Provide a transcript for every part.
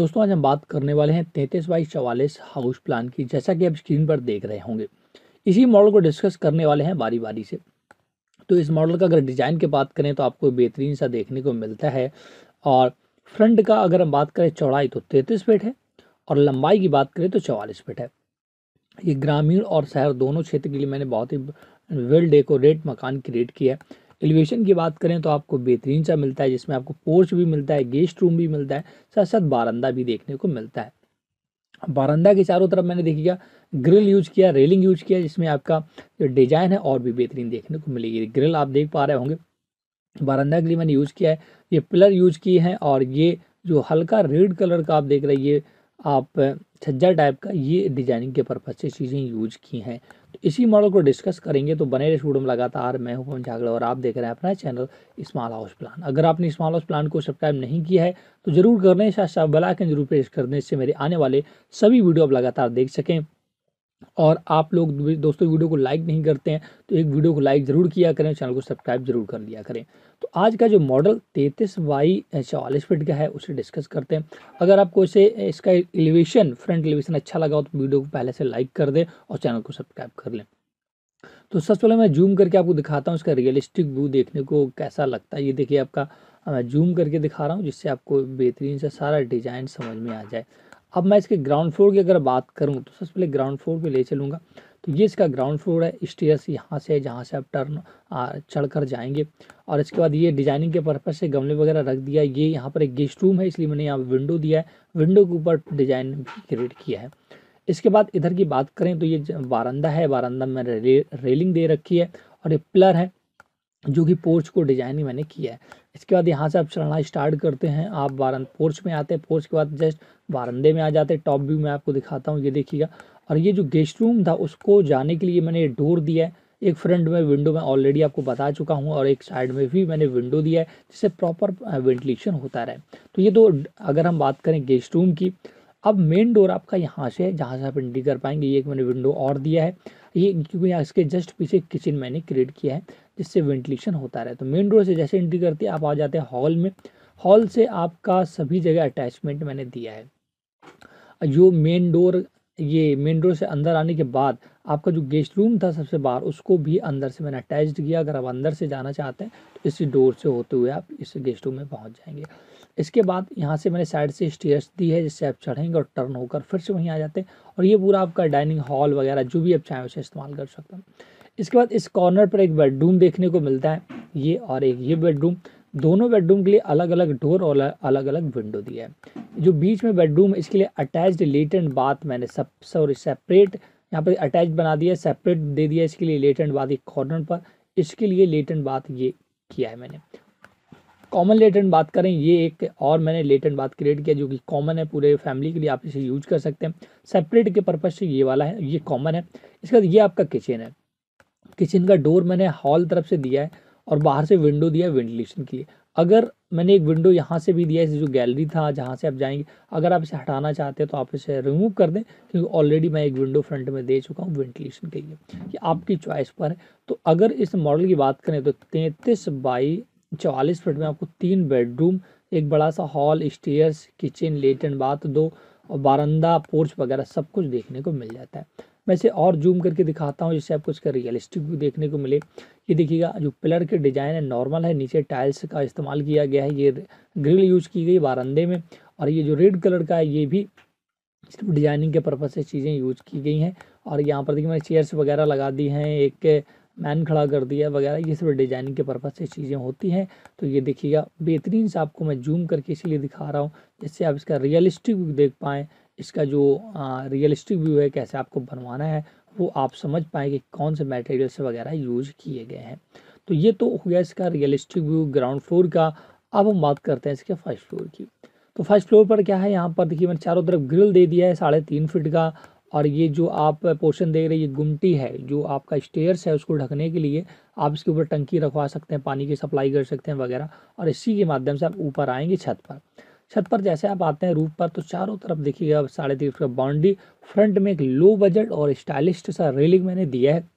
दोस्तों आज हम बात करने वाले हैं तैंतीस बाई चवालीस हाउस प्लान की जैसा कि आप स्क्रीन पर देख रहे होंगे इसी मॉडल को डिस्कस करने वाले हैं बारी बारी से तो इस मॉडल का अगर डिज़ाइन की बात करें तो आपको बेहतरीन सा देखने को मिलता है और फ्रंट का अगर हम बात करें चौड़ाई तो तैतीस फीट है और लंबाई की बात करें तो चवालीस फीट है ये ग्रामीण और शहर दोनों क्षेत्र के लिए मैंने बहुत ही वेल डेकोरेट मकान क्रिएट किया है एलिवेशन की बात करें तो आपको बेहतरीन सा मिलता है जिसमें आपको पोर्च भी मिलता है गेस्ट रूम भी मिलता है साथ साथ बारंदा भी देखने को मिलता है बारंदा के चारों तरफ मैंने देखिएगा ग्रिल यूज किया रेलिंग यूज किया जिसमें आपका जो डिजाइन है और भी बेहतरीन देखने को मिलेगी ग्रिल आप देख पा रहे होंगे बारंदा के लिए मैंने यूज किया है ये पिलर यूज किए हैं और ये जो हल्का रेड कलर का आप देख रहे हैं ये आप छज्जा टाइप का ये डिजाइनिंग के पर्पज़ से चीज़ें यूज की हैं तो इसी मॉडल को डिस्कस करेंगे तो बने रहे स्टूडियो में लगातार मैं हूं पवन झागड़ा और आप देख रहे हैं अपना चैनल स्मॉल हाउस प्लान अगर आपने स्मॉल हाउस प्लान को सब्सक्राइब नहीं किया है तो जरूर कर लें साथ साथ जरूर प्रेस करने से इससे मेरे आने वाले सभी वीडियो आप लगातार देख सकें और आप लोग दोस्तों वीडियो को लाइक नहीं करते हैं तो एक वीडियो को लाइक ज़रूर किया करें चैनल को सब्सक्राइब जरूर कर लिया करें तो आज का जो मॉडल तैंतीस बाई चवालीस फिट का है उसे डिस्कस करते हैं अगर आपको इसे इसका एलिवेशन फ्रंट एलिवेशन अच्छा लगा हो तो वीडियो को पहले से लाइक कर दें और चैनल को सब्सक्राइब कर लें तो सबसे पहले मैं जूम करके आपको दिखाता हूँ इसका रियलिस्टिक व्यू देखने को कैसा लगता है ये देखिए आपका मैं जूम करके दिखा रहा हूँ जिससे आपको बेहतरीन से सारा डिज़ाइन समझ में आ जाए अब मैं इसके ग्राउंड फ्लोर की अगर बात करूँ तो सबसे पहले ग्राउंड फ्लोर पर ले चलूँगा तो ये इसका ग्राउंड फ्लोर है स्टेयर्स यहाँ से जहाँ से आप टर्न चढ़ कर जाएंगे और इसके बाद ये डिजाइनिंग के पर्पज़ से गमले वगैरह रख दिया ये यहाँ पर एक गेस्ट रूम है इसलिए मैंने यहाँ विंडो दिया है विंडो के ऊपर डिजाइन भी क्रिएट किया है इसके बाद इधर की बात करें तो ये बारंदा है बारंदा में रेलिंग दे रखी है और ये पिलर है जो कि पोर्च को डिजाइन ही मैंने किया है इसके बाद यहाँ से आप चलना स्टार्ट करते हैं आप बार पोर्च में आते हैं पोर्च के बाद जस्ट बारंदे में आ जाते हैं टॉप व्यू में आपको दिखाता हूँ ये देखिएगा और ये जो गेस्ट रूम था उसको जाने के लिए मैंने डोर दिया है एक फ्रंट में विंडो में ऑलरेडी आपको बता चुका हूँ और एक साइड में भी मैंने विंडो दिया है जिससे प्रॉपर वेंटिलेशन होता रहे तो ये दो तो अगर हम बात करें गेस्ट रूम की अब मेन डोर आपका यहाँ से जहाँ से आप एंट्री कर पाएंगे ये एक मैंने विंडो और दिया है ये क्योंकि यहाँ इसके जस्ट पीछे किचन मैंने क्रिएट किया है जिससे वेंटिलेशन होता रहे तो मेन डोर से जैसे एंट्री करती है आप आ जाते हैं हॉल में हॉल से आपका सभी जगह अटैचमेंट मैंने दिया है जो मेन डोर ये मेन डोर से अंदर आने के बाद आपका जो गेस्ट रूम था सबसे बाहर उसको भी अंदर से मैंने अटैच किया अगर आप अंदर से जाना चाहते हैं तो इसी डोर से होते हुए आप इस गेस्ट रूम में पहुंच जाएंगे इसके बाद यहाँ से मैंने साइड से स्टेयर्स दी है जिससे आप चढ़ेंगे और टर्न होकर फिर से वहीं आ जाते हैं और ये पूरा आपका डाइनिंग हॉल वगैरह जो भी आप चाहें उसे इस्तेमाल कर सकते हैं इसके बाद इस कॉर्नर पर एक बेडरूम देखने को मिलता है ये और एक ये बेडरूम दोनों बेडरूम के लिए अलग अलग डोर और अलग अलग विंडो दिया है जो बीच में बेडरूम है इसके लिए अटैच्ड लेटेंट बाथ मैंने सब सॉरी सेपरेट यहाँ पर अटैच बना दिया सेपरेट दे दिया इसके लिए लेटेंट बाथ एक कॉर्नर पर इसके लिए लेटेंट बाथ ये किया है मैंने कॉमन लेटेंट बात करें ये एक और मैंने लेटेंट बात क्रिएट किया जो कि कॉमन है पूरे फैमिली के लिए आप इसे यूज कर सकते हैं सेपरेट के पर्पज से ये वाला है ये कॉमन है इसके बाद ये आपका किचन है किचन का डोर मैंने हॉल तरफ से दिया है और बाहर से विंडो दिया है वेंटिलेशन के लिए अगर मैंने एक विंडो यहाँ से भी दिया है जो गैलरी था जहाँ से आप जाएंगे अगर आप इसे हटाना चाहते हैं तो आप इसे रिमूव कर दें क्योंकि ऑलरेडी मैं एक विंडो फ्रंट में दे चुका हूँ वेंटिलेशन के लिए ये आपकी चॉइस पर है तो अगर इस मॉडल की बात करें तो तैंतीस बाई चवालीस फिट में आपको तीन बेडरूम एक बड़ा सा hall stairs kitchen lat and bath दो और बारंदा पोर्च वगैरह सब कुछ देखने को मिल जाता है मैं इसे और जूम करके दिखाता हूँ जिससे आपको इसका रियलिस्टिक भी देखने को मिले ये देखिएगा जो पिलर के डिज़ाइन है नॉर्मल है नीचे टाइल्स का इस्तेमाल किया गया है ये ग्रिल यूज की गई बारंदे में और ये जो रेड कलर का है ये भी सिर्फ डिजाइनिंग के पर्पज से चीज़ें यूज की गई हैं और यहाँ पर देखिए मैंने चेयर्स वगैरह लगा दी हैं एक मैन खड़ा कर दिया वगैरह ये सब डिजाइनिंग के पर्पज़ से चीज़ें होती हैं तो ये देखिएगा बेहतरीन से आपको मैं जूम करके इसीलिए दिखा रहा हूँ जिससे आप इसका रियलिस्टिक देख पाएँ इसका जो रियलिस्टिक व्यू है कैसे आपको बनवाना है वो आप समझ कि कौन से मटेरियल्स वगैरह यूज किए गए हैं तो ये तो हो गया इसका रियलिस्टिक व्यू ग्राउंड फ्लोर का अब हम बात करते हैं इसके फर्स्ट फ्लोर की तो फर्स्ट फ्लोर पर क्या है यहाँ पर देखिए मैंने चारों तरफ ग्रिल दे दिया है साढ़े तीन फिट का और ये जो आप पोर्शन देख रहे हैं ये गुमटी है जो आपका स्टेयर्स है उसको ढकने के लिए आप इसके ऊपर टंकी रखवा सकते हैं पानी की सप्लाई कर सकते हैं वगैरह और इसी के माध्यम से आप ऊपर आएंगे छत पर छत पर जैसे आप आते हैं रूफ पर तो चारों तरफ देखिएगा साढ़े तीन फीट बाउंड्री फ्रंट में एक लो बजट और स्टाइलिश सा रेलिंग मैंने दिया है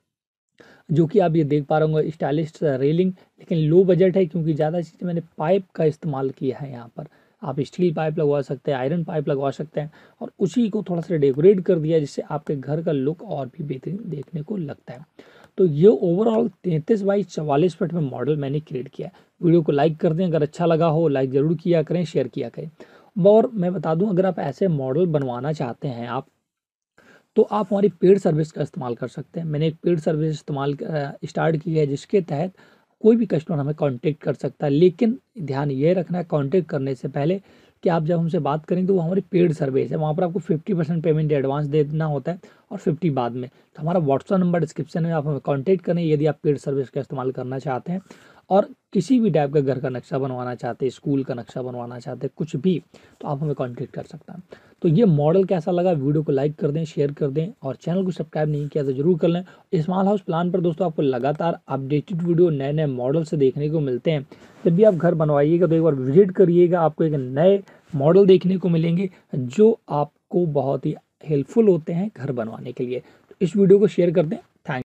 जो कि आप ये देख पा रहे होंगे स्टाइलिश रेलिंग लेकिन लो बजट है क्योंकि ज़्यादा चीज़ मैंने पाइप का इस्तेमाल किया है यहाँ पर आप स्टील पाइप लगवा सकते हैं आयरन पाइप लगवा सकते हैं और उसी को थोड़ा सा डेकोरेट कर दिया जिससे आपके घर का लुक और भी बेहतरीन देखने को लगता है तो ये ओवरऑल तैंतीस बाई चवालीस फिट में मॉडल मैंने क्रिएट किया है वीडियो को लाइक कर दें अगर अच्छा लगा हो लाइक ज़रूर किया करें शेयर किया करें और मैं बता दूं अगर आप ऐसे मॉडल बनवाना चाहते हैं आप तो आप हमारी पेड सर्विस का इस्तेमाल कर सकते हैं मैंने एक पेड सर्विस इस्तेमाल स्टार्ट की है जिसके तहत कोई भी कस्टमर हमें कॉन्टेक्ट कर सकता है लेकिन ध्यान ये रखना है कॉन्टेक्ट करने से पहले कि आप जब हमसे बात करेंगे तो वो हमारी पेड सर्विस है वहाँ पर आपको फिफ्टी परसेंट पेमेंट एडवांस देना होता है और फिफ्टी बाद में तो हमारा व्हाट्सअप नंबर डिस्क्रिप्शन में आप हमें कॉन्टैक्ट करें यदि आप पेड सर्विस का इस्तेमाल करना चाहते हैं और किसी भी टाइप का घर का नक्शा बनवाना चाहते हैं स्कूल का नक्शा बनवाना चाहते हैं कुछ भी तो आप हमें कॉन्टेक्ट कर सकते हैं तो ये मॉडल कैसा लगा वीडियो को लाइक कर दें शेयर कर दें और चैनल को सब्सक्राइब नहीं किया तो जरूर कर लें स्मॉल हाउस प्लान पर दोस्तों आपको लगातार अपडेटेड वीडियो नए नए मॉडल से देखने को मिलते हैं जब भी आप घर बनवाइएगा तो एक बार विजिट करिएगा आपको एक नए मॉडल देखने को मिलेंगे जो आपको बहुत ही हेल्पफुल होते हैं घर बनवाने के लिए तो इस वीडियो को शेयर कर दें